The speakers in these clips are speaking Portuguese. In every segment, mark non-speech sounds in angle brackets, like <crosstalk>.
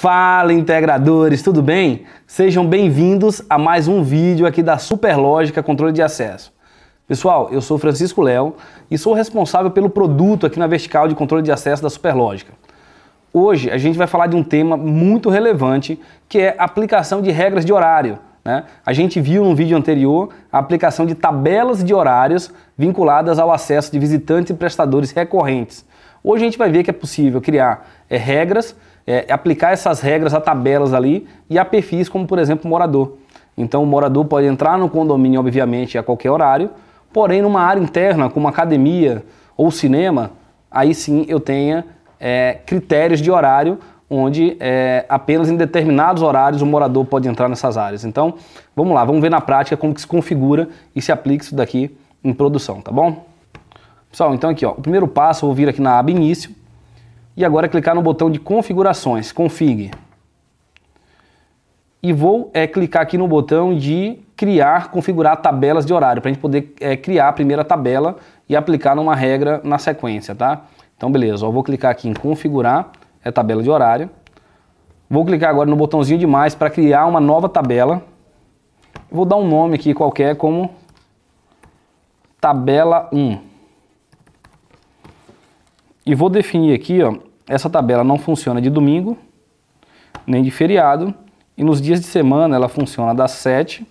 Fala integradores, tudo bem? Sejam bem-vindos a mais um vídeo aqui da Superlógica Controle de Acesso. Pessoal, eu sou Francisco Léo e sou responsável pelo produto aqui na vertical de controle de acesso da Superlógica. Hoje a gente vai falar de um tema muito relevante que é a aplicação de regras de horário. Né? A gente viu no vídeo anterior a aplicação de tabelas de horários vinculadas ao acesso de visitantes e prestadores recorrentes. Hoje a gente vai ver que é possível criar é, regras é, aplicar essas regras a tabelas ali e a perfis como, por exemplo, morador. Então o morador pode entrar no condomínio, obviamente, a qualquer horário, porém numa área interna, como academia ou cinema, aí sim eu tenha é, critérios de horário onde é, apenas em determinados horários o morador pode entrar nessas áreas. Então, vamos lá, vamos ver na prática como que se configura e se aplica isso daqui em produção, tá bom? Pessoal, então aqui, ó, o primeiro passo, eu vou vir aqui na aba início, e agora clicar no botão de configurações, config. E vou é, clicar aqui no botão de criar, configurar tabelas de horário, para a gente poder é, criar a primeira tabela e aplicar numa regra na sequência, tá? Então beleza, vou clicar aqui em configurar, é tabela de horário. Vou clicar agora no botãozinho de mais para criar uma nova tabela. Vou dar um nome aqui qualquer como tabela 1. E vou definir aqui, ó, essa tabela não funciona de domingo, nem de feriado, e nos dias de semana ela funciona das 7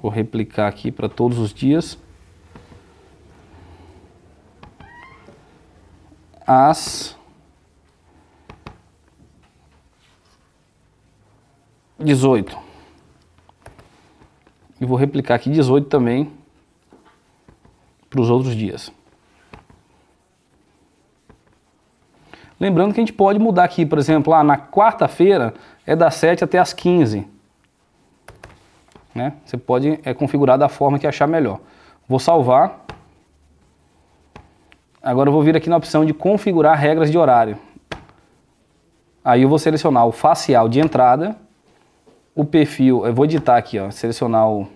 Vou replicar aqui para todos os dias. Às 18. E vou replicar aqui 18 também para os outros dias. Lembrando que a gente pode mudar aqui, por exemplo, lá ah, na quarta-feira é das 7 até as 15. Né? Você pode é, configurar da forma que achar melhor. Vou salvar. Agora eu vou vir aqui na opção de configurar regras de horário. Aí eu vou selecionar o facial de entrada, o perfil, eu vou editar aqui, ó, selecionar o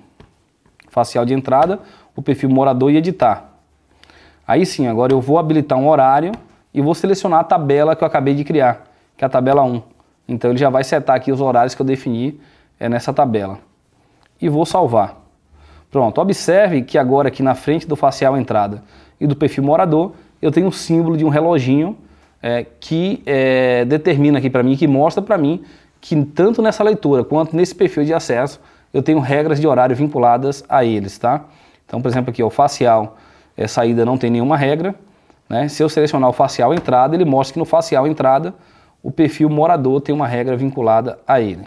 facial de entrada, o perfil morador e editar. Aí sim, agora eu vou habilitar um horário e vou selecionar a tabela que eu acabei de criar, que é a tabela 1. Então ele já vai setar aqui os horários que eu defini é, nessa tabela. E vou salvar. Pronto, observe que agora aqui na frente do facial entrada e do perfil morador, eu tenho o um símbolo de um reloginho é, que é, determina aqui para mim, que mostra para mim que tanto nessa leitura quanto nesse perfil de acesso, eu tenho regras de horário vinculadas a eles, tá? Então, por exemplo, aqui o facial, é, saída não tem nenhuma regra. Né? Se eu selecionar o facial entrada, ele mostra que no facial entrada o perfil morador tem uma regra vinculada a ele.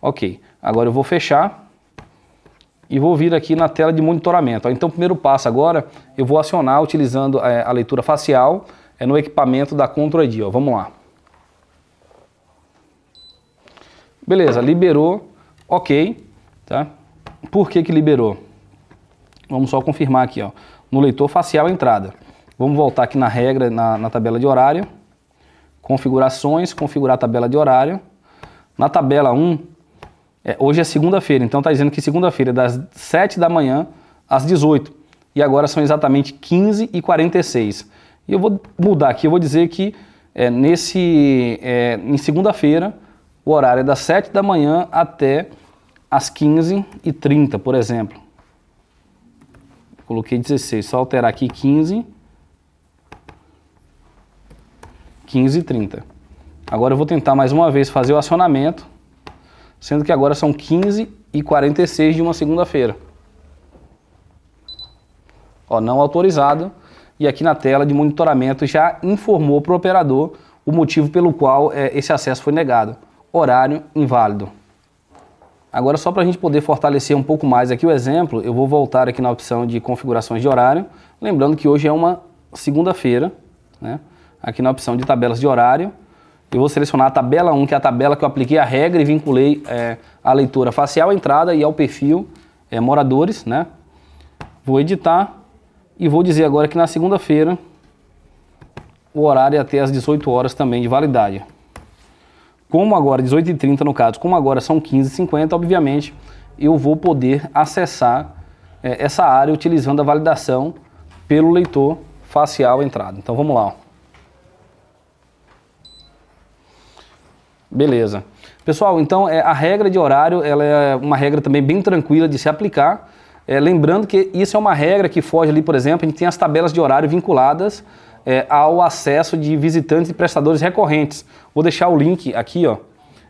Ok, agora eu vou fechar e vou vir aqui na tela de monitoramento. Então, o primeiro passo agora, eu vou acionar utilizando é, a, leitura facial é no equipamento da Control ID. Ó. Vamos lá. Beleza, liberou, ok. Tá? Por que, que liberou? Vamos só confirmar aqui, ó, no leitor facial entrada. Vamos voltar aqui na regra, na, na tabela de horário, configurações, configurar a tabela de horário. Na tabela 1, é, hoje é segunda-feira, então está dizendo que segunda-feira das 7 da manhã às 18. E agora são exatamente 15 e 46. E eu vou mudar aqui, eu vou dizer que é, nesse, é, em segunda-feira o horário é das 7 da manhã até às 15 e 30, por exemplo. Coloquei 16. Só alterar aqui 15. 15 e 30. Agora eu vou tentar mais uma vez fazer o acionamento, sendo que agora são 15 e 46 de uma segunda-feira. Ó, não autorizado. E aqui na tela de monitoramento já informou para o operador o motivo pelo qual é, esse acesso foi negado. Horário inválido. Agora, só para a gente poder fortalecer um pouco mais aqui o exemplo, eu vou voltar aqui na opção de configurações de horário, lembrando que hoje é uma segunda-feira, né? aqui na opção de tabelas de horário, eu vou selecionar a tabela 1, que é a tabela que eu apliquei a regra e vinculei é, a leitura facial à entrada e ao perfil é, moradores, né? Vou editar e vou dizer agora que na segunda-feira o horário é até as 18 horas também de validade. Como agora, 18h30 no caso, como agora são 15h50, obviamente eu vou poder acessar é, essa área utilizando a validação pelo leitor facial entrada. Então vamos lá. Ó. Beleza. Pessoal, então é, a regra de horário ela é uma regra também bem tranquila de se aplicar. É, lembrando que isso é uma regra que foge ali, por exemplo, a gente tem as tabelas de horário vinculadas é, ao acesso de visitantes e prestadores recorrentes. Vou deixar o link aqui, ó,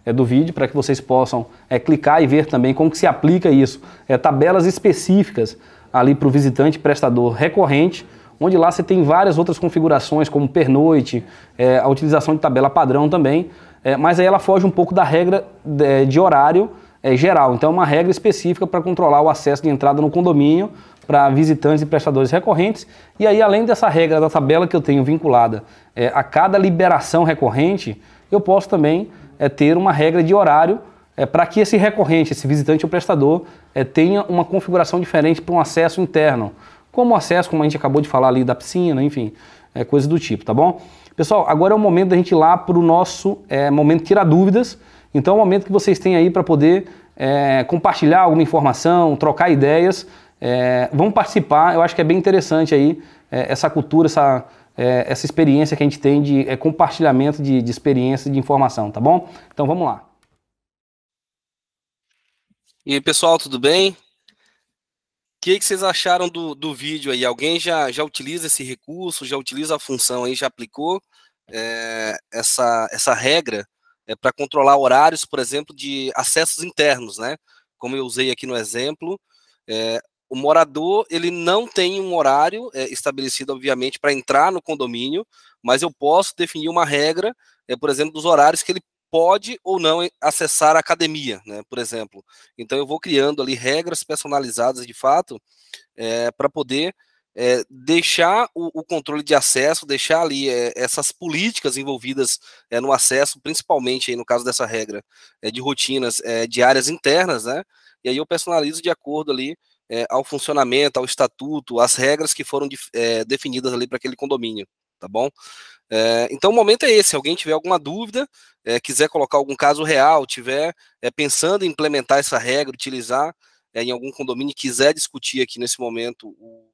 é, do vídeo para que vocês possam é, clicar e ver também como que se aplica isso. É, tabelas específicas ali para o visitante prestador recorrente, onde lá você tem várias outras configurações, como pernoite, é, a utilização de tabela padrão também, é, mas aí ela foge um pouco da regra de, é, de horário é, geral. Então é uma regra específica para controlar o acesso de entrada no condomínio para visitantes e prestadores recorrentes. E aí, além dessa regra da tabela que eu tenho vinculada é, a cada liberação recorrente, eu posso também é, ter uma regra de horário é, para que esse recorrente, esse visitante ou prestador, é, tenha uma configuração diferente para um acesso interno, como acesso, como a gente acabou de falar ali da piscina, enfim, é, coisas do tipo, tá bom? Pessoal, agora é o momento da gente ir lá para o nosso é, momento tirar dúvidas. Então, é o momento que vocês têm aí para poder é, compartilhar alguma informação, trocar ideias. É, vão participar, eu acho que é bem interessante aí é, essa cultura, essa, é, essa experiência que a gente tem de é, compartilhamento de, de experiência e de informação, tá bom? Então vamos lá. E aí, pessoal, tudo bem? O que, que vocês acharam do, do vídeo aí? Alguém já, já utiliza esse recurso, já utiliza a função aí, já aplicou é, essa, essa regra é, para controlar horários, por exemplo, de acessos internos, né? Como eu usei aqui no exemplo, é, o morador ele não tem um horário é, estabelecido, obviamente, para entrar no condomínio, mas eu posso definir uma regra, é, por exemplo, dos horários que ele pode ou não acessar a academia, né, por exemplo. Então eu vou criando ali regras personalizadas de fato é, para poder é, deixar o, o, controle de acesso, deixar ali é, essas políticas envolvidas é, no acesso, principalmente aí, no caso dessa regra é, de rotinas é, diárias internas, né? E aí eu personalizo de acordo ali é, ao funcionamento, ao estatuto, às regras que foram de, é, definidas ali para aquele condomínio, tá bom? É, então o momento é esse. Alguém tiver alguma dúvida, é, quiser colocar algum caso real, tiver é, pensando em implementar essa regra, utilizar é, em algum condomínio, quiser discutir aqui nesse momento o,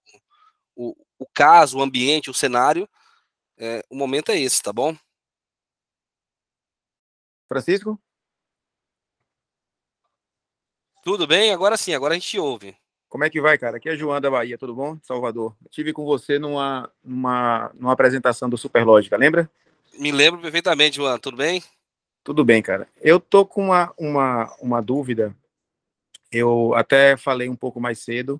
o, o caso, o ambiente, o cenário, o momento é esse, tá bom? Francisco? Tudo bem? Agora sim, agora a gente ouve. Como é que vai, cara? Aqui é João da Bahia, tudo bom? Salvador. Eu tive com você numa, numa, numa apresentação do Superlógica, lembra? Me lembro perfeitamente, João. Tudo bem? Tudo bem, cara. Eu tô com uma, uma, uma dúvida. Eu até falei um pouco mais cedo.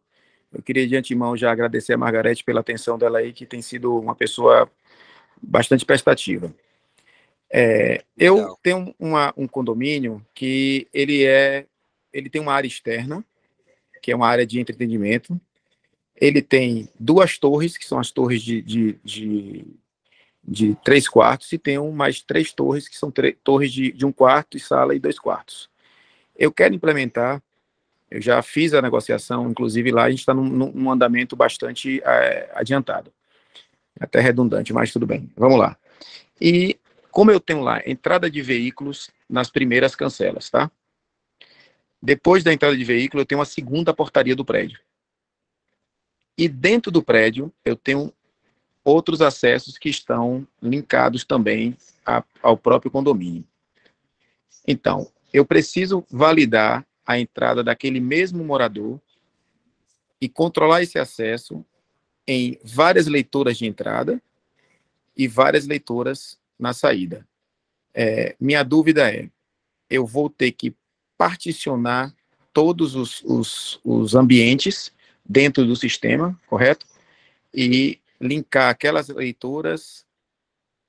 Eu queria de antemão já agradecer a Margarete pela atenção dela aí, que tem sido uma pessoa bastante prestativa. É, eu tenho uma, um condomínio que ele é, ele tem uma área externa que é uma área de entretenimento. Ele tem duas torres, que são as torres de, de, de, de três quartos, e tem um, mais três torres, que são torres de, de um quarto e sala e dois quartos. Eu quero implementar, eu já fiz a negociação, inclusive lá a gente está num, num, andamento bastante é, adiantado. Até redundante, mas tudo bem. Vamos lá. E como eu tenho lá entrada de veículos nas primeiras cancelas, tá? Depois da entrada de veículo, eu tenho uma segunda portaria do prédio. E dentro do prédio, eu tenho outros acessos que estão linkados também a, ao próprio condomínio. Então, eu preciso validar a entrada daquele mesmo morador e controlar esse acesso em várias leituras de entrada e várias leituras na saída. É, minha dúvida é: eu vou ter que particionar todos os, os, os ambientes dentro do sistema, correto? E linkar aquelas leituras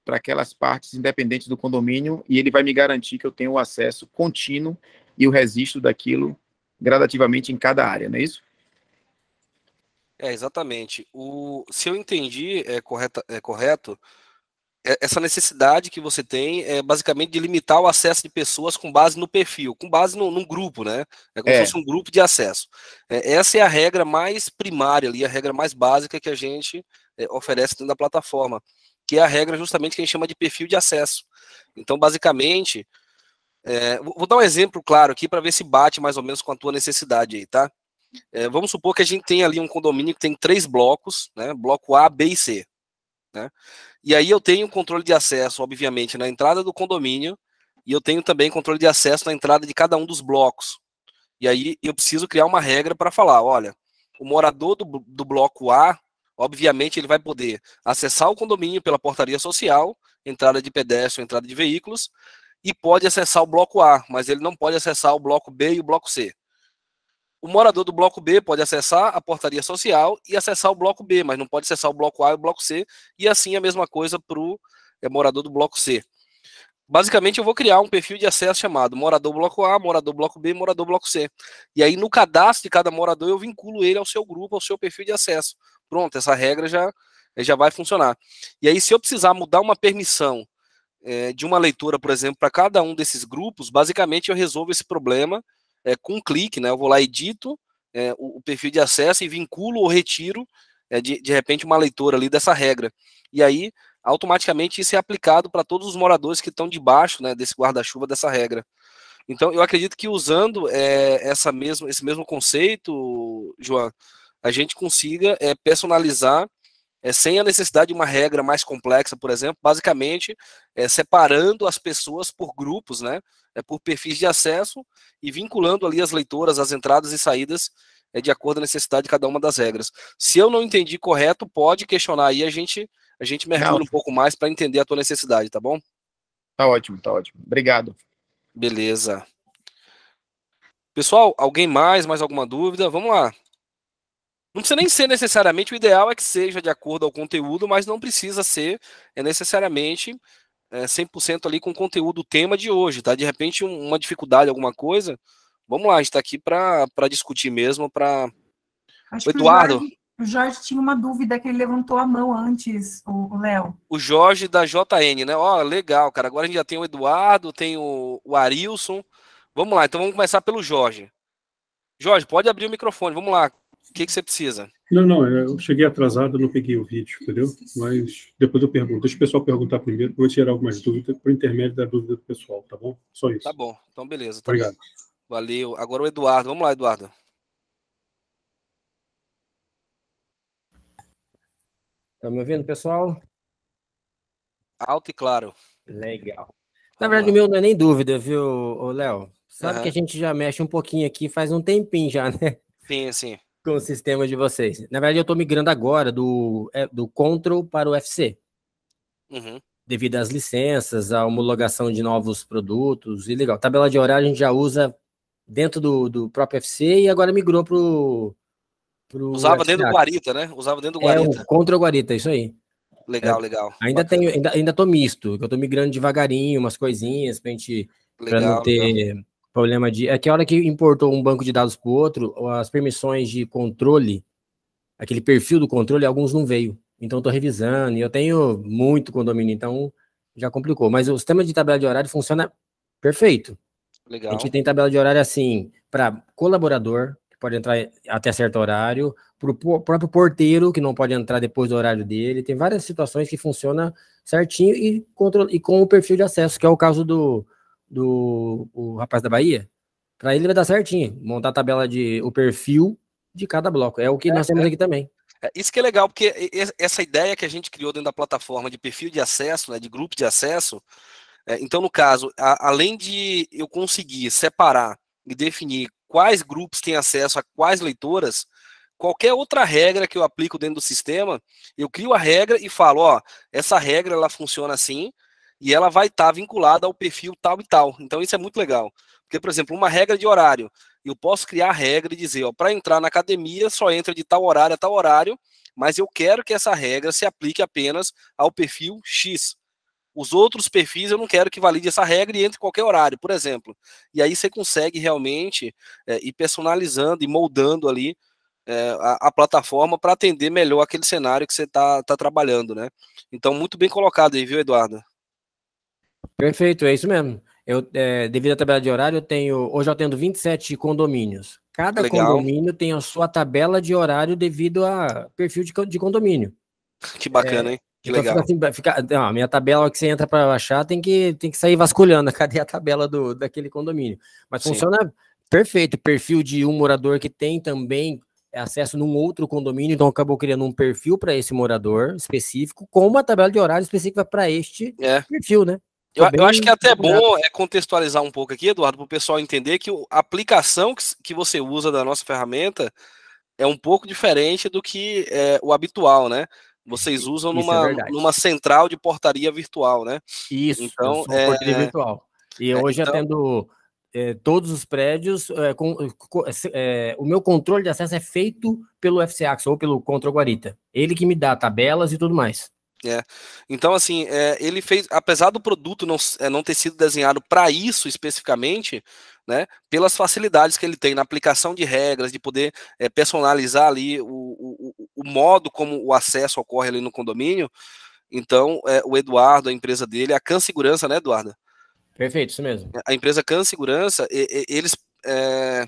para aquelas partes independentes do condomínio e ele vai me garantir que eu tenho o acesso contínuo e o registro daquilo gradativamente em cada área, não é isso? É, exatamente. O, se eu entendi é, correta, é correto, é, essa necessidade que você tem é basicamente de limitar o acesso de pessoas com base no perfil, com base no, num grupo, né? É como é. se fosse um grupo de acesso. É, essa é a regra mais primária ali, a regra mais básica que a gente é, oferece dentro da plataforma, que é a regra justamente que a gente chama de perfil de acesso. Então, basicamente, é, vou dar um exemplo claro aqui para ver se bate mais ou menos com a tua necessidade aí, tá? É, vamos supor que a gente tem ali um condomínio que tem três blocos, né? Bloco A, B e C. Né? E aí eu tenho controle de acesso, obviamente, na entrada do condomínio, e eu tenho também controle de acesso na entrada de cada um dos blocos. E aí eu preciso criar uma regra para falar, olha, o morador do, do bloco A, obviamente, ele vai poder acessar o condomínio pela portaria social, entrada de pedestre, entrada de veículos, e pode acessar o bloco A, mas ele não pode acessar o bloco B e o bloco C. O morador do bloco B pode acessar a portaria social e acessar o bloco B, mas não pode acessar o bloco A e o bloco C, e assim a mesma coisa para o é, morador do bloco C. Basicamente, eu vou criar um perfil de acesso chamado morador bloco A, morador bloco B, morador bloco C. E aí, no cadastro de cada morador, eu vinculo ele ao seu grupo, ao seu perfil de acesso. Pronto, essa regra já, eh, já vai funcionar. E aí, se eu precisar mudar uma permissão é, de uma leitura, por exemplo, para cada um desses grupos, basicamente eu resolvo esse problema é, com um clique, né? Eu vou lá, edito é, o, o, perfil de acesso e vinculo ou retiro, é, de, de repente, uma leitura ali dessa regra. E aí, automaticamente, isso é aplicado para todos os moradores que estão debaixo né, desse guarda-chuva, dessa regra. Então, eu acredito que usando é, essa mesmo, esse mesmo conceito, João, a gente consiga é, personalizar é, sem a necessidade de uma regra mais complexa, por exemplo, basicamente é, separando as pessoas por grupos, né, é, por perfis de acesso e vinculando ali as leitoras, as entradas e saídas é, de acordo com a necessidade de cada uma das regras. Se eu não entendi correto, pode questionar aí, a gente, a gente mergulha um pouco mais para entender a tua necessidade, tá bom? Tá ótimo, tá ótimo. Obrigado. Beleza. Pessoal, alguém mais, mais alguma dúvida? Vamos lá. Não precisa nem ser necessariamente, o ideal é que seja de acordo ao conteúdo, mas não precisa ser é necessariamente é, 100% ali com o conteúdo, o tema de hoje, tá? De repente, um, uma dificuldade, alguma coisa, vamos lá, a gente está aqui para discutir mesmo, para... Eduardo... O Jorge tinha uma dúvida que ele levantou a mão antes, o Léo. O Jorge da JN, né? Ó, oh, legal, cara. Agora a gente já tem o Eduardo, tem o, o Arilson. Vamos lá, então vamos começar pelo Jorge. Jorge, pode abrir o microfone, vamos lá. O que, que você precisa? Não, não, é, eu cheguei atrasado, não peguei o vídeo, entendeu? Mas depois eu pergunto. Deixa o pessoal perguntar primeiro, vou tirar algumas dúvidas por intermédio da dúvida do pessoal, tá bom? Só isso. Tá bom, então beleza. Tá Obrigado. Valeu. Agora o Eduardo, vamos lá, Eduardo. Tá me ouvindo, pessoal? Alto e claro. Legal. Tá Na verdade, o meu não é nem dúvida, viu, Léo? Sabe uhum. que a gente já mexe um pouquinho aqui faz um tempinho já, né? Sim, sim com o sistema de vocês. Na verdade, eu estou migrando agora do, é, do Control para o FC. Uhum. Devido às licenças, à homologação de novos produtos, e legal. Tabela de horário a gente já usa dentro do, do próprio FC e agora migrou para o. Usava dentro do Guarita, né? Usava dentro do Guarita. É, o contra o Guarita, isso aí. Legal, é, legal. Ainda tenho, ainda, ainda tô misto, eu tô migrando devagarinho, umas coisinhas para gente. Legal, pra não ter. Legal problema de. É que a hora que importou um banco de dados para o outro, as permissões de controle, aquele perfil do controle, alguns não veio. Então estou revisando, e eu tenho muito condomínio, então já complicou. Mas o sistema de tabela de horário funciona perfeito. Legal. A gente tem tabela de horário assim, para colaborador, que pode entrar até certo horário, para o próprio porteiro, que não pode entrar depois do horário dele. Tem várias situações que funciona certinho e, e com o perfil de acesso, que é o caso do, do o rapaz da Bahia, para ele vai dar certinho, montar a tabela de o perfil de cada bloco. É o que é, nós temos é. aqui também. É, isso que é legal, porque essa ideia que a gente criou dentro da plataforma de perfil de acesso, né, de grupo de acesso, é, então, no caso, a, além de eu conseguir separar e definir quais grupos têm acesso a quais leitoras, qualquer outra regra que eu aplico dentro do sistema, eu crio a regra e falo, ó, essa regra ela funciona assim, e ela vai estar tá vinculada ao perfil tal e tal. Então isso é muito legal. Porque, por exemplo, uma regra de horário, eu posso criar a regra e dizer, ó, para entrar na academia só entra de tal horário a tal horário, mas eu quero que essa regra se aplique apenas ao perfil X. Os outros perfis eu não quero que valide essa regra e entre em qualquer horário, por exemplo. E aí você consegue realmente é, ir personalizando e moldando ali é, a, a, plataforma para atender melhor aquele cenário que você está tá trabalhando, né? Então, muito bem colocado aí, viu, Eduardo? Perfeito, é isso mesmo. Eu, é, devido à tabela de horário, eu tenho. Hoje eu tenho 27 condomínios. Cada Legal. condomínio tem a sua tabela de horário devido a perfil de, de condomínio. Que bacana, é, hein? Que então legal. Fica assim, fica, não, a minha tabela que você entra para achar tem que, tem que sair vasculhando. <laughs> Cadê a tabela do, daquele condomínio? Mas Sim. funciona perfeito. Perfil de um morador que tem também acesso num outro condomínio, então acabou criando um perfil para esse morador específico, com uma tabela de horário específica para este é. perfil, né? Eu, eu, acho que é até bom é contextualizar um pouco aqui, Eduardo, para o pessoal entender que a aplicação que você usa da nossa ferramenta é um pouco diferente do que é, o habitual, né? Vocês usam é numa, é numa central de portaria virtual, né? Isso, então, é... portaria é, virtual. E é, hoje então... atendo é, todos os prédios. Com, o meu controle de acesso é feito pelo FC ou pelo Contra Guarita. Ele que me dá tabelas e tudo mais. É. Então, assim, é, ele fez, apesar do produto não, é, não ter sido desenhado para isso especificamente, né, pelas facilidades que ele tem na aplicação de regras, de poder é, personalizar ali o, o, o, modo como o acesso ocorre ali no condomínio. Então, é, o Eduardo, a empresa dele, a Can Segurança, né, Eduardo? Perfeito, isso mesmo. A empresa Can Segurança, e, e, eles é,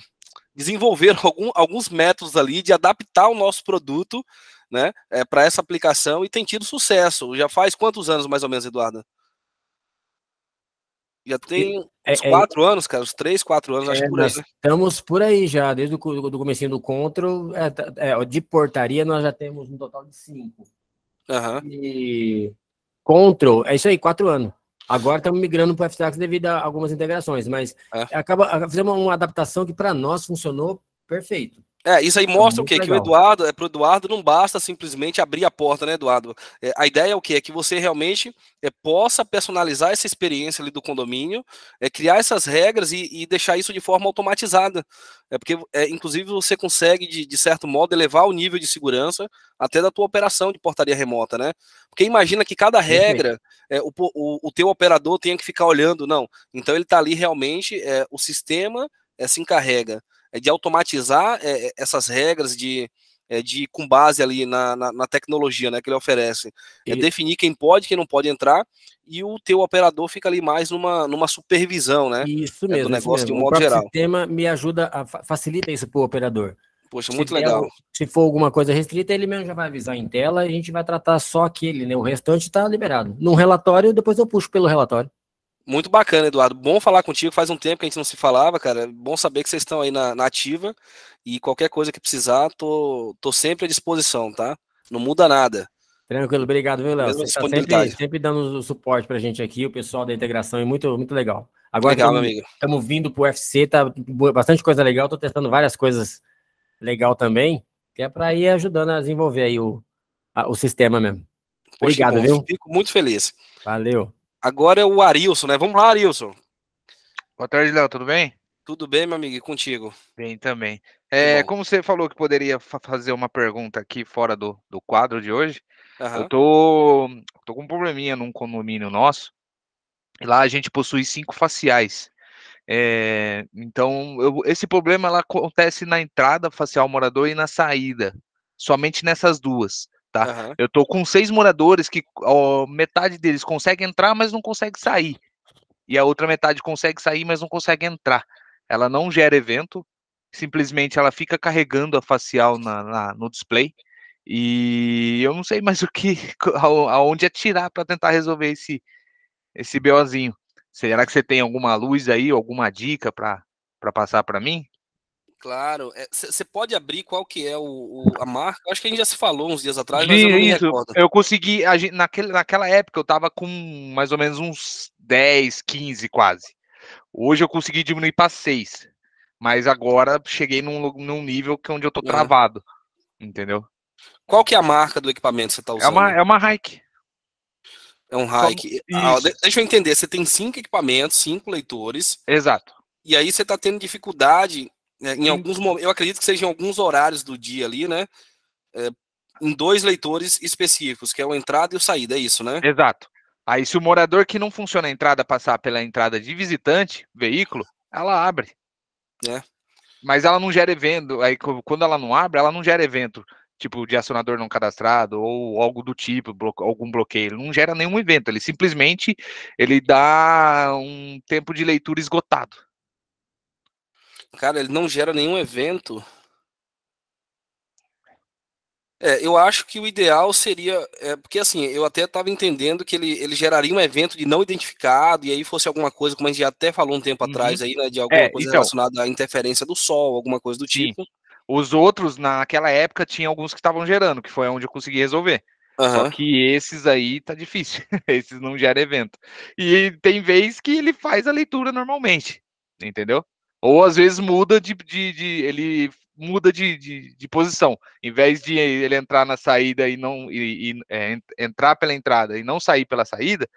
desenvolveram <laughs> algum, alguns métodos ali de adaptar o nosso produto né, é, eh, para essa aplicação e tem tido sucesso. Já faz quantos anos, mais ou menos, Eduardo? Já tem é, uns é quatro é, anos, cara, uns três, quatro anos, é, acho que por aí. Né? Estamos por aí já, desde o do comecinho do Control, é, tá, é, de portaria nós já temos um total de cinco. Uhum. E Control, é isso aí, quatro anos. Agora estamos migrando para o FTX devido a algumas integrações, mas acaba, fizemos uma adaptação que para nós funcionou Perfeito. É, isso aí mostra é o quê? Legal. Que o Eduardo, é, para o Eduardo não basta simplesmente abrir a porta, né, Eduardo? É, a ideia é o quê? É que você realmente é, possa personalizar essa experiência ali do condomínio, é, criar essas regras e, e deixar isso de forma automatizada. É porque, é, inclusive, você consegue, de, de certo modo, elevar o nível de segurança até da tua operação de portaria remota, né? Porque imagina que cada regra, é, o, o, o teu operador tenha que ficar olhando, não. Então ele está ali realmente, é, o sistema é, se encarrega é de automatizar é, é, essas regras de, é, de com base ali na, na, na, tecnologia né, que ele oferece. É definir quem pode, quem não pode entrar, e o teu operador fica ali mais numa, numa supervisão, né? Isso mesmo. É, do negócio mesmo. de um modo geral. O sistema me ajuda, a, facilita isso para o operador. Poxa, muito se legal. se for alguma coisa restrita, ele mesmo já vai avisar em tela e a gente vai tratar só aquele, né? O restante está liberado. Num relatório, depois eu puxo pelo relatório. Muito bacana, Eduardo. Bom falar contigo. Faz um tempo que a gente não se falava, cara. Bom saber que vocês estão aí na, na ativa. E qualquer coisa que precisar, tô, tô sempre à disposição, tá? Não muda nada. Tranquilo, obrigado, viu, Léo? Você está sempre, sempre dando suporte pra gente aqui, o pessoal da integração é muito, muito legal. Agora estamos vindo pro UFC, tá bastante coisa legal, tô testando várias coisas legal também, que é para ir ajudando a desenvolver aí o, a, o sistema mesmo. Obrigado, Poxa, viu? Fico muito feliz. Valeu. Agora é o Arilson, né? Vamos lá, Arilson. Boa tarde, Léo, tudo bem? Tudo bem, meu amigo, e contigo? Bem também. É, como você falou que poderia fa fazer uma pergunta aqui fora do, do quadro de hoje, uhum. eu tô, tô com um probleminha num condomínio nosso. Lá a gente possui cinco faciais. É, então, eu, esse problema ela acontece na entrada facial morador e na saída, somente nessas duas tá? Uhum. Eu tô com seis moradores que ó, metade deles consegue entrar, mas não consegue sair. E a outra metade consegue sair, mas não consegue entrar. Ela não gera evento, simplesmente ela fica carregando a facial na, na no display. E eu não sei mais o que, <laughs> aonde atirar para tentar resolver esse, esse BOzinho. Será que você tem alguma luz aí, alguma dica para passar para mim? Claro, você é, pode abrir qual que é o, o, a marca? acho que a gente já se falou uns dias atrás, mas eu não me Eu consegui, a gente, naquele, naquela época eu tava com mais ou menos uns 10, 15 quase. Hoje eu consegui diminuir para 6, mas agora cheguei num, num nível que é onde eu tô uhum. travado, é. entendeu? Qual que é a marca do equipamento que você tá usando? É uma, é uma Hike. É um Hike. Ah, deixa eu entender, você tem cinco equipamentos, cinco leitores. Exato. E aí você está tendo dificuldade é, em alguns eu acredito que seja em alguns horários do dia ali, né? É, em dois leitores específicos, que é o entrada e o saída, é isso, né? Exato. Aí, se o morador que não funciona a entrada passar pela entrada de visitante, veículo, ela abre. É. Mas ela não gera evento. Aí, quando ela não abre, ela não gera evento, tipo de acionador não cadastrado ou algo do tipo, blo algum bloqueio. não gera nenhum evento. Ele simplesmente ele dá um tempo de leitura esgotado. Cara, ele não gera nenhum evento. É, eu acho que o ideal seria. É, porque assim, eu até estava entendendo que ele, ele geraria um evento de não identificado, e aí fosse alguma coisa, como a gente até falou um tempo uhum. atrás aí, né? De é, alguma é, coisa então, relacionada à interferência do sol, alguma coisa do tipo. Sim. Os outros, naquela época, tinha alguns que estavam gerando, que foi onde eu consegui resolver. Uhum. Só que esses aí tá difícil. <laughs> esses não geram evento. E tem vez que ele faz a leitura normalmente. Entendeu? Ou às vezes muda de. de, de ele muda de, de, de, posição. Em vez de ele entrar na saída e não. E, e é, entrar pela entrada e não sair pela saída,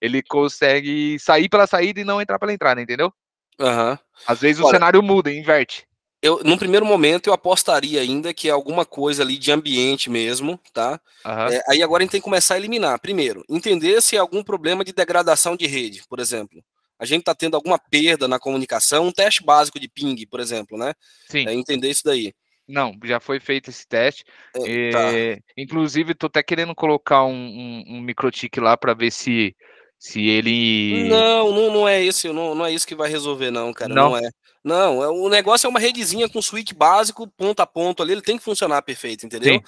ele consegue sair pela saída e não entrar pela entrada, entendeu? Uhum. Às vezes Olha, o cenário muda, inverte. Eu, num primeiro momento, eu apostaria ainda que é alguma coisa ali de ambiente mesmo, tá? Uhum. É, aí agora a gente tem que começar a eliminar. Primeiro, entender se é algum problema de degradação de rede, por exemplo a gente está tendo alguma perda na comunicação, um teste básico de ping, por exemplo, né? Sim. É, entender isso daí. Não, já foi feito esse teste. É, tá. É, inclusive, estou até querendo colocar um, um, um microtique lá para ver se, se ele. Não, não, não é isso, não, não é isso que vai resolver, não, cara. Não, não é. Não, é, o negócio é uma redezinha com switch básico, ponto a ponto ali, ele tem que funcionar perfeito, entendeu?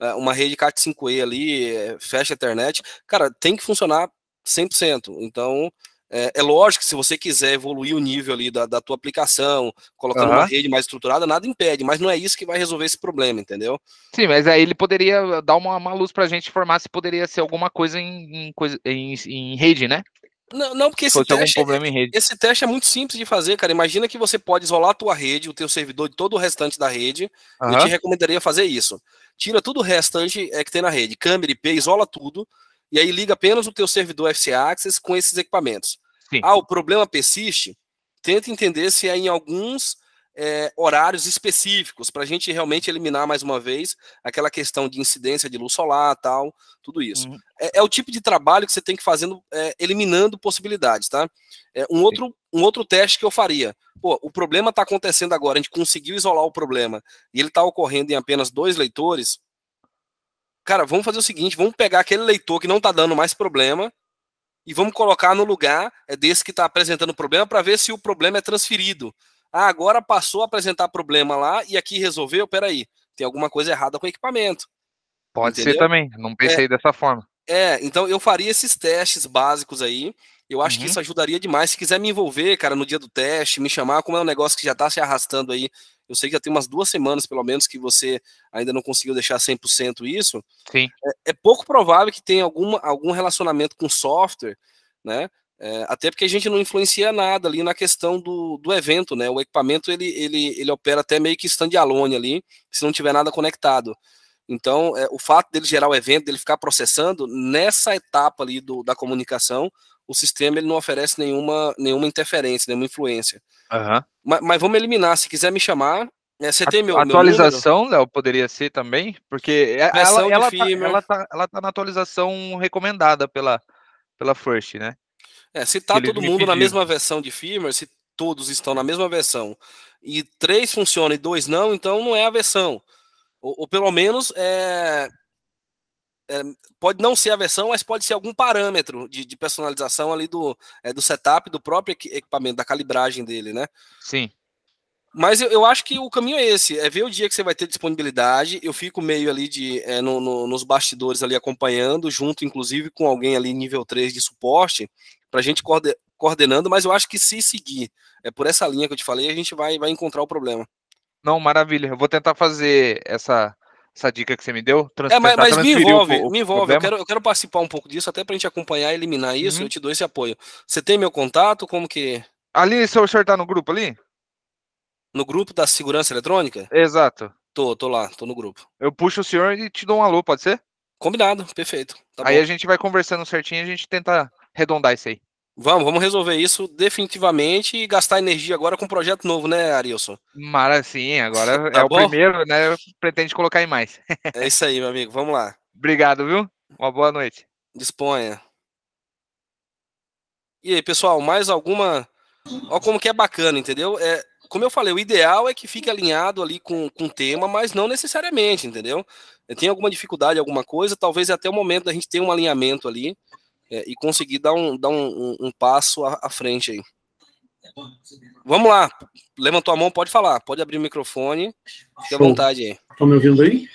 É, uma rede CAT 5E ali, é, fecha a internet, cara, tem que funcionar 100%. Então, é, é, lógico que se você quiser evoluir o nível ali da, da tua aplicação, colocando uhum. uma rede mais estruturada, nada impede, mas não é isso que vai resolver esse problema, entendeu? Sim, mas aí ele poderia ah, dar uma, uma luz para a gente informar se poderia ser alguma coisa em, em, em rede, né? Não, não porque esse teste, esse teste é muito simples de fazer, cara. Imagina que você pode isolar a tua rede, o teu servidor e todo o restante da rede. Uhum. Eu te recomendaria fazer isso. Tira tudo o restante é, que tem na rede. Câmera IP, isola tudo e aí liga apenas o teu servidor FC Access com esses equipamentos. Sim. Ah, o problema persiste? Tenta entender se é em alguns é, horários específicos, para a gente realmente eliminar mais uma vez aquela questão de incidência de luz solar tal, tudo isso. Uhum. É, é, o tipo de trabalho que você tem que fazendo, é, eliminando possibilidades, tá? É, um, outro, um outro teste que eu faria. Pô, o problema está acontecendo agora, a gente conseguiu isolar o problema e ele está ocorrendo em apenas dois leitores cara, vamos fazer o seguinte, vamos pegar aquele leitor que não está dando mais problema e vamos colocar no lugar é desse que está apresentando problema para ver se o problema é transferido. Ah, agora passou a apresentar problema lá e aqui resolveu, peraí, tem alguma coisa errada com o equipamento. Pode entendeu? ser também, não pensei é, dessa forma. É, então eu faria esses testes básicos aí, eu acho uhum. que isso ajudaria demais. Se quiser me envolver, cara, no dia do teste, me chamar, como é um negócio que já está se arrastando aí eu sei que já tem umas duas semanas, pelo menos, que você ainda não conseguiu deixar 100% isso. Sim. É, é, pouco provável que tenha alguma, algum relacionamento com software, né? É, até porque a gente não influencia nada ali na questão do, do evento, né? O equipamento ele, ele, ele opera até meio que standalone ali, se não tiver nada conectado. Então, é, o fato dele gerar o evento, dele ficar processando, nessa etapa ali do, da comunicação, o sistema ele não oferece nenhuma, nenhuma interferência, nenhuma influência. Uhum. Mas, mas, vamos eliminar, se quiser me chamar. É, você tem meu, atualização, Léo, poderia ser também, porque é, ela, ela, tá, ela, tá, ela tá na atualização recomendada pela, pela First, né? É, se tá todo mundo pediu. na mesma versão de firmware, se todos estão na mesma versão e três funcionam e dois não, então não é a versão. Ou, ou pelo menos é, é, pode não ser a versão, mas pode ser algum parâmetro de, de personalização ali do, é, do setup, do próprio equipamento, da calibragem dele, né? Sim. Mas eu, eu, acho que o caminho é esse, é ver o dia que você vai ter disponibilidade. Eu fico meio ali de é, no, no, nos bastidores ali acompanhando, junto, inclusive, com alguém ali nível 3 de suporte, para a gente coordenando, mas eu acho que se seguir é por essa linha que eu te falei, a gente vai, vai encontrar o problema. Não, maravilha. Eu vou tentar fazer essa essa dica que você me deu. Trans, é, mas, mas me envolve, o, o me envolve. Eu quero, eu quero, participar um pouco disso, até para a gente acompanhar e eliminar isso. Uhum. Eu te dou esse apoio. Você tem meu contato? Como que. Ali, se o senhor está no grupo ali? No grupo da segurança eletrônica? Exato. Tô, tô lá, tô no grupo. Eu puxo o senhor e te dou um alô, pode ser? Combinado, perfeito. Tá aí bom. a gente vai conversando certinho e a gente tenta arredondar isso aí. Vamos, vamos resolver isso definitivamente e gastar energia agora com um projeto novo, né, Arilson? Mara, sim, agora <laughs> tá é bom? o primeiro, né? Pretende colocar em mais. é isso aí, meu amigo, vamos lá. Obrigado, viu? Uma boa noite. Disponha. E aí, pessoal, mais alguma. Olha como que é bacana, entendeu? É, como eu falei, o ideal é que fique alinhado ali com, com o tema, mas não necessariamente, entendeu? Tem alguma dificuldade, alguma coisa, talvez até o momento da gente ter um alinhamento ali é, e conseguir dar um, dar um, um, um passo à, à, frente aí. Vamos lá, levantou a mão, pode falar, pode abrir o microfone, fique à vontade aí. Estão me ouvindo aí?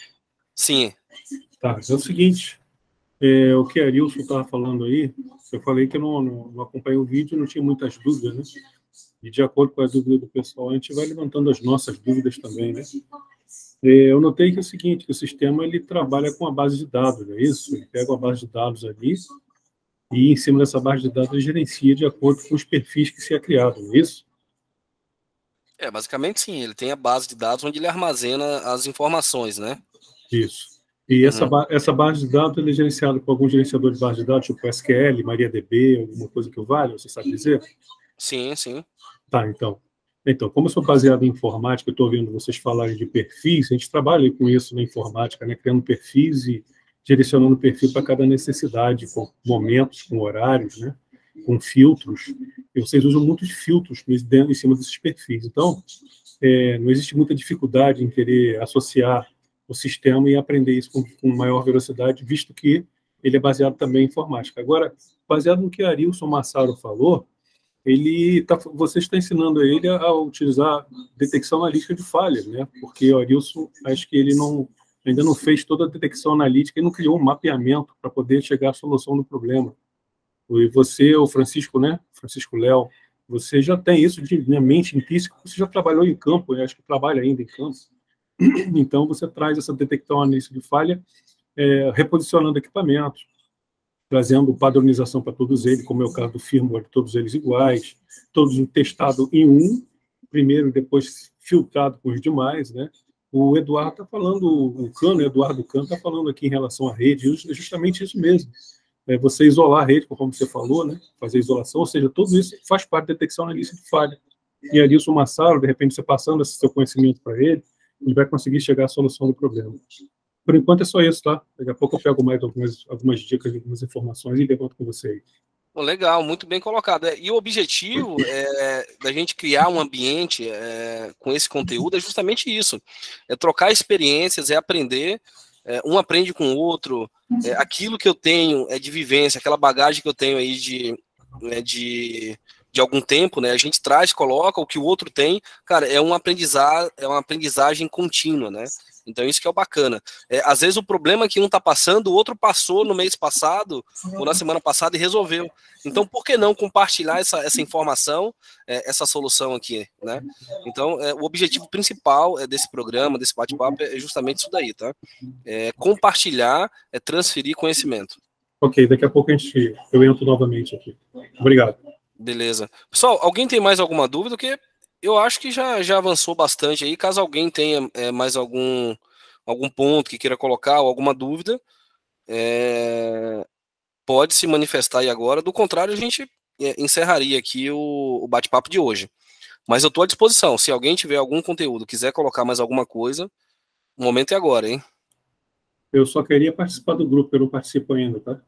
Sim. Tá, é o seguinte, é, o que a Arilson estava falando aí, eu falei que não, não, não acompanhei o vídeo, não tinha muitas dúvidas, né? E de acordo com a dúvida do pessoal, a gente vai levantando as nossas dúvidas também, né? É, eu notei que é o seguinte, que o sistema ele trabalha com a base de dados, é isso? Ele pega a base de dados ali e em cima dessa base de dados ele gerencia de acordo com os perfis que se é criado, não é isso? É, basicamente sim, ele tem a base de dados onde ele armazena as informações, né? Isso. E essa, uhum. ba essa base de dados é gerenciada por algum gerenciador de base de dados, tipo SQL, MariaDB, alguma coisa que o vale, você sabe dizer? Sim, sim. Tá, então. Então, como eu sou baseado em informática, eu estou ouvindo vocês falarem de perfis, a gente trabalha com isso na informática, né? Criando perfis e direcionando o perfil para cada necessidade, com momentos, com horários, né? com filtros. E vocês usam muitos filtros em cima desses perfis. Então, é, não existe muita dificuldade em querer associar o sistema e aprender isso com, com maior velocidade, visto que ele é baseado também em informática. Agora, baseado no que Arilson Massaro falou, ele tá, você está ensinando ele a utilizar detecção lista de falhas, né? Porque o Arilson, acho que ele não ainda não fez toda a detecção analítica e não criou um mapeamento para poder chegar à solução do problema. E você, o Francisco, né? Francisco Léo, você já tem isso de minha né, mente implícita, você já trabalhou em campo, eu né? acho que trabalha ainda em campo. <clears throat> Então, você traz essa detecção analítica de falha, é, reposicionando equipamentos, trazendo padronização para todos eles, como é o caso do firmware, todos eles iguais, todos testados em um, primeiro e depois filtrado com os demais, né? O Eduardo está falando, o Cano, o Eduardo Cano está falando aqui em relação à rede, é justamente isso mesmo. É você isolar a rede, como você falou, né? fazer isolação, ou seja, tudo isso faz parte da detecção analítica de falha. E ali o Massaro, de repente, você passando esse seu conhecimento para ele, ele vai conseguir chegar à solução do problema. Por enquanto é só isso, tá? Daqui a pouco eu pego mais algumas, algumas dicas, algumas informações e levanto com você aí legal, muito bem colocado. É, e o objetivo é, da gente criar um ambiente é, com esse conteúdo é justamente isso: é trocar experiências, é aprender. É, um aprende com o outro. É, uhum. aquilo que eu tenho é de vivência, aquela bagagem que eu tenho aí de, né, de, de algum tempo, né? A gente traz, coloca o que o outro tem, cara, é um aprendizar é uma aprendizagem contínua, né? Então isso que é o bacana. É, às vezes o problema é que um está passando, o outro passou no mês passado ou na semana passada e resolveu. Então por que não compartilhar essa, essa informação, é, essa solução aqui, né? Então é, o objetivo principal é, desse programa, desse bate-papo é justamente isso daí, tá? É compartilhar, é transferir conhecimento. Ok, daqui a pouco a gente eu entro novamente aqui. Obrigado. Beleza. Pessoal, alguém tem mais alguma dúvida? Que eu acho que já, já avançou bastante aí. Caso alguém tenha é, mais algum, algum ponto que queira colocar ou alguma dúvida, é, pode se manifestar aí agora. Do contrário, a gente é, encerraria aqui o, o bate-papo de hoje. Mas eu estou à disposição. Se alguém tiver algum conteúdo, quiser colocar mais alguma coisa, o momento é agora, hein? Eu só queria participar do grupo, eu não participo ainda, tá?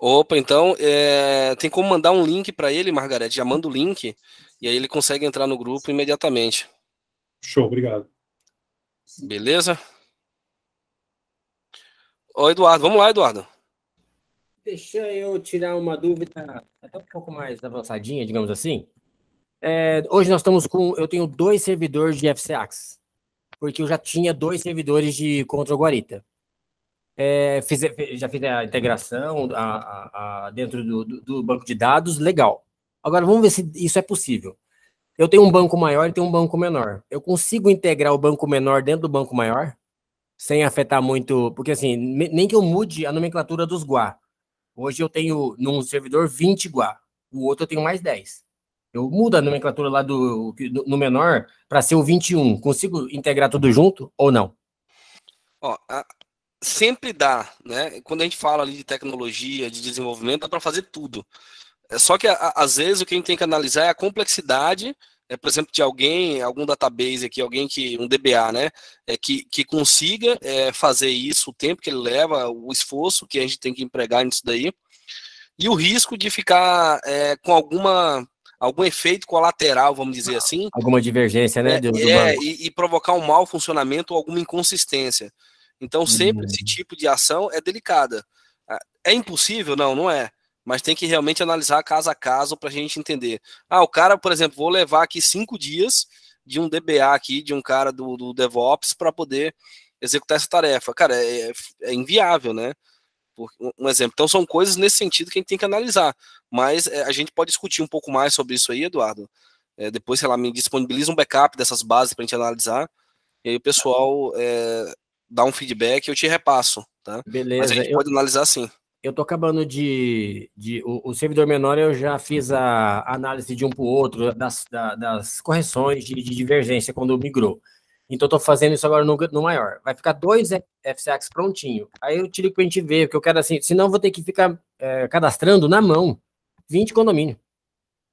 Opa, então é, tem como mandar um link para ele, Margarete? Já manda o link e aí ele consegue entrar no grupo imediatamente. Show, obrigado. Beleza? Ô, Eduardo, vamos lá, Eduardo. Deixa eu tirar uma dúvida até um pouco mais avançadinha, digamos assim. É, hoje nós estamos com. Eu tenho dois servidores de FCAX, porque eu já tinha dois servidores de Contra Guarita. É, fiz, já fiz a integração a, a, a dentro do, do, do banco de dados, legal. Agora vamos ver se isso é possível. Eu tenho um banco maior e tenho um banco menor. Eu consigo integrar o banco menor dentro do banco maior? Sem afetar muito. Porque assim, nem que eu mude a nomenclatura dos guá. Hoje eu tenho num servidor 20 guá, o outro eu tenho mais 10. Eu mudo a nomenclatura lá do, do no menor para ser o 21. Consigo integrar tudo junto ou não? Ó, a, sempre dá, né? Quando a gente fala ali de tecnologia, de desenvolvimento, dá para fazer tudo. É só que às vezes o que a gente tem que analisar é a complexidade, é, por exemplo, de alguém, algum database aqui, alguém que, um DBA, né, é, que, que consiga é, fazer isso, o tempo que ele leva, o esforço que a gente tem que empregar nisso daí, e o risco de ficar é, com alguma algum efeito colateral, vamos dizer ah, assim. Alguma divergência, né? é, é e, e, provocar um mau funcionamento ou alguma inconsistência. Então, sempre uhum. esse tipo de ação é delicada. É impossível? Não, não é mas tem que realmente analisar caso a caso para a gente entender. Ah, o cara, por exemplo, vou levar aqui cinco dias de um DBA aqui, de um cara do, do DevOps para poder executar essa tarefa. Cara, é, é, é inviável, né? Por, um exemplo. Então são coisas nesse sentido que a gente tem que analisar. Mas é, a gente pode discutir um pouco mais sobre isso aí, Eduardo. É, depois, sei lá, me disponibiliza um backup dessas bases para a gente analisar. E aí o pessoal é, dá um feedback e eu te repasso, tá? Beleza. Mas a gente eu... pode analisar sim eu tô acabando de. de o, o, servidor menor eu já fiz a análise de um para o outro, das, da, das correções de, de, divergência quando migrou. Então estou fazendo isso agora no, no, maior. Vai ficar dois FCX prontinho. Aí eu tiro para a gente ver, porque eu quero assim, senão eu vou ter que ficar é, cadastrando na mão 20 condomínio.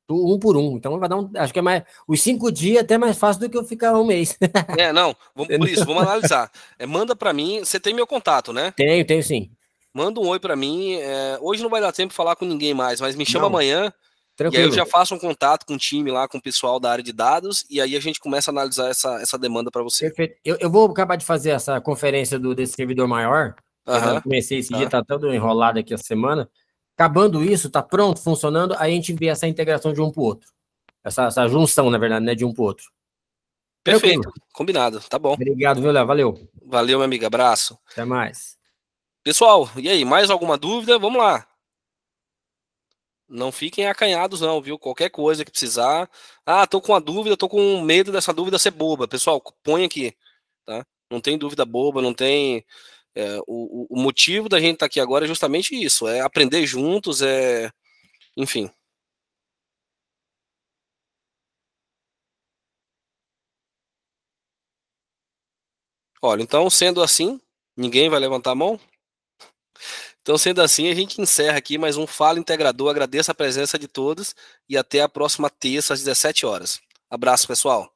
Um por um. Então vai dar um. Acho que é mais. Os cinco dias é até mais fácil do que eu ficar um mês. é, não. Vamos, por isso, vamos <laughs> analisar. É, manda para mim. Você tem meu contato, né? Tenho, tenho sim manda um oi para mim. É, hoje não vai dar tempo de falar com ninguém mais, mas me chama não. amanhã. Tranquilo. E aí eu já faço um contato com o time lá, com o pessoal da área de dados, e aí a gente começa a analisar essa, essa demanda para você. Perfeito. Eu, eu, vou acabar de fazer essa conferência do, desse servidor maior. Uhum. Comecei esse uhum. dia, tá todo tá enrolado aqui a semana. Acabando isso, tá pronto, funcionando, aí a gente vê essa integração de um para outro. Essa, essa junção, na verdade, né, de um para outro. Perfeito, Tranquilo. combinado, tá bom. Obrigado, viu, Léo? Valeu. Valeu, meu amigo, abraço. Até mais. Pessoal, e aí, mais alguma dúvida? Vamos lá. Não fiquem acanhados, não, viu? Qualquer coisa que precisar. Ah, tô com uma dúvida, tô com medo dessa dúvida ser boba. Pessoal, põe aqui. Tá? Não tem dúvida boba, não tem. É, o, o motivo da gente estar tá aqui agora é justamente isso: é aprender juntos, é. Enfim. Olha, então, sendo assim, ninguém vai levantar a mão? Então, sendo assim, a gente encerra aqui mais um Fala Integrador. Agradeço a presença de todos e até a próxima terça às 17 horas. Abraço, pessoal.